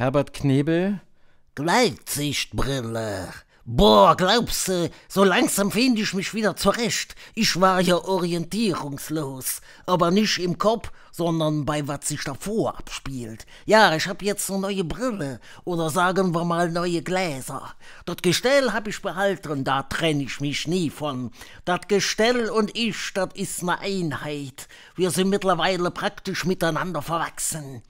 Herbert Knebel. Gleitsichtbrille. Boah, glaubst du, so langsam finde ich mich wieder zurecht. Ich war ja orientierungslos. Aber nicht im Kopf, sondern bei was sich davor abspielt. Ja, ich hab jetzt eine neue Brille. Oder sagen wir mal neue Gläser. Das Gestell hab ich behalten, da trenn ich mich nie von. Das Gestell und ich, das ist ne Einheit. Wir sind mittlerweile praktisch miteinander verwachsen.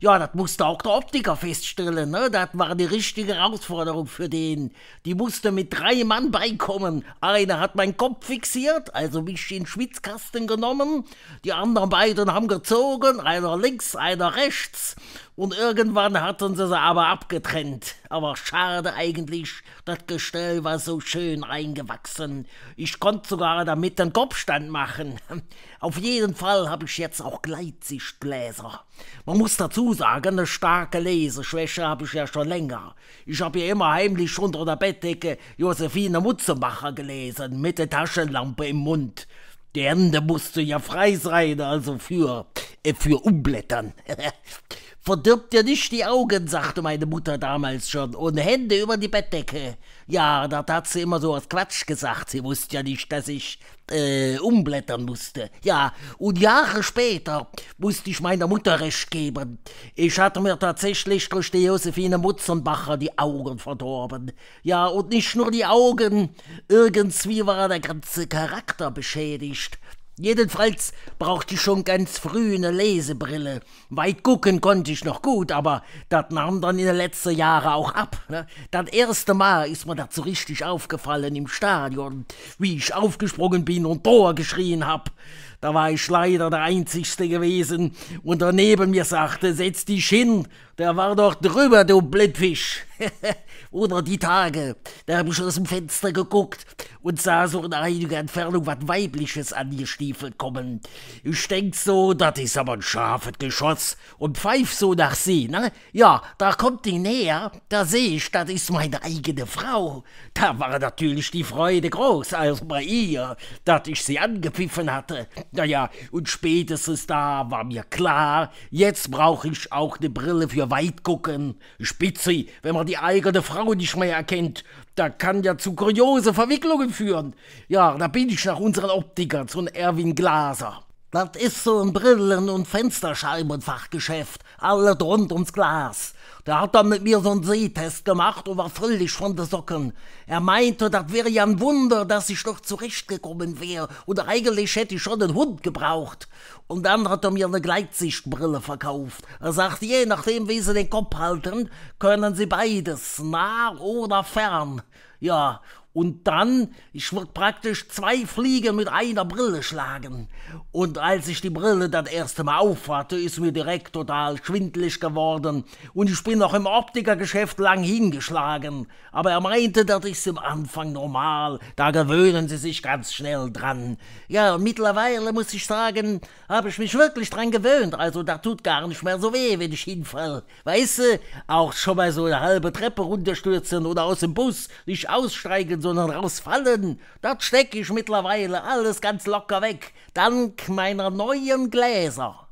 Ja, das musste auch der Optiker feststellen. Ne? Das war die richtige Herausforderung für den. Die musste mit drei Mann beikommen. Einer hat meinen Kopf fixiert, also mich in den Schwitzkasten genommen. Die anderen beiden haben gezogen, einer links, einer rechts. Und irgendwann hat uns sie aber abgetrennt. Aber schade eigentlich, das Gestell war so schön eingewachsen. Ich konnte sogar damit den Kopfstand machen. Auf jeden Fall habe ich jetzt auch Gleitsichtgläser. Man muss dazu sagen, eine starke Leseschwäche habe ich ja schon länger. Ich habe ja immer heimlich unter der Bettdecke Josephine Mutzemacher gelesen, mit der Taschenlampe im Mund. Die Hände musste ja frei sein, also für, äh, für Umblättern. Verdirbt dir nicht die Augen, sagte meine Mutter damals schon, und Hände über die Bettdecke. Ja, da hat sie immer so was Quatsch gesagt. Sie wusste ja nicht, dass ich äh, umblättern musste. Ja, und Jahre später musste ich meiner Mutter recht geben. Ich hatte mir tatsächlich durch die Josephine Mutzenbacher die Augen verdorben. Ja, und nicht nur die Augen. Irgendwie war der ganze Charakter beschädigt. Jedenfalls brauchte ich schon ganz früh eine Lesebrille. Weit gucken konnte ich noch gut, aber das nahm dann in den letzten Jahren auch ab. Ne? Das erste Mal ist mir das so richtig aufgefallen im Stadion, wie ich aufgesprungen bin und Tor geschrien hab. Da war ich leider der Einzigste gewesen und daneben mir sagte, setz dich hin, der war doch drüber, du Blödfisch. Oder die Tage, da habe ich aus dem Fenster geguckt und sah so in einiger Entfernung was Weibliches angestiefelt kommen. Ich denk so, das ist aber ein scharfes Geschoss und pfeif so nach sie, ne? Ja, da kommt die näher, da sehe ich, das ist meine eigene Frau. Da war natürlich die Freude groß, als bei ihr, dass ich sie angepfiffen hatte. Naja, und spätestens da war mir klar, jetzt brauche ich auch eine Brille für Weitgucken. Spitzi, wenn man die eigene Frau nicht mehr erkennt. Da kann ja zu kuriose Verwicklungen führen. Ja, da bin ich nach unserem Optiker, zu Erwin Glaser. Das ist so ein Brillen- und Fensterscheibenfachgeschäft, alle rund ums Glas. Der hat dann mit mir so einen Sehtest gemacht und war völlig von den Socken. Er meinte, das wäre ja ein Wunder, dass ich noch zurechtgekommen wäre und eigentlich hätte ich schon einen Hund gebraucht. Und dann hat er mir eine Gleitsichtbrille verkauft. Er sagt, je nachdem, wie Sie den Kopf halten, können Sie beides, nah oder fern. Ja, und dann, ich würde praktisch zwei Fliegen mit einer Brille schlagen. Und als ich die Brille das erste Mal aufhatte, ist mir direkt total schwindlig geworden. Und ich bin noch im Optikergeschäft lang hingeschlagen. Aber er meinte, das ist im Anfang normal. Da gewöhnen sie sich ganz schnell dran. Ja, mittlerweile muss ich sagen, habe ich mich wirklich dran gewöhnt. Also da tut gar nicht mehr so weh, wenn ich hinfall. Weißt du, auch schon mal so eine halbe Treppe runterstürzen oder aus dem Bus nicht aussteigen, sondern rausfallen. Dort stecke ich mittlerweile alles ganz locker weg. Dank meiner neuen Gläser.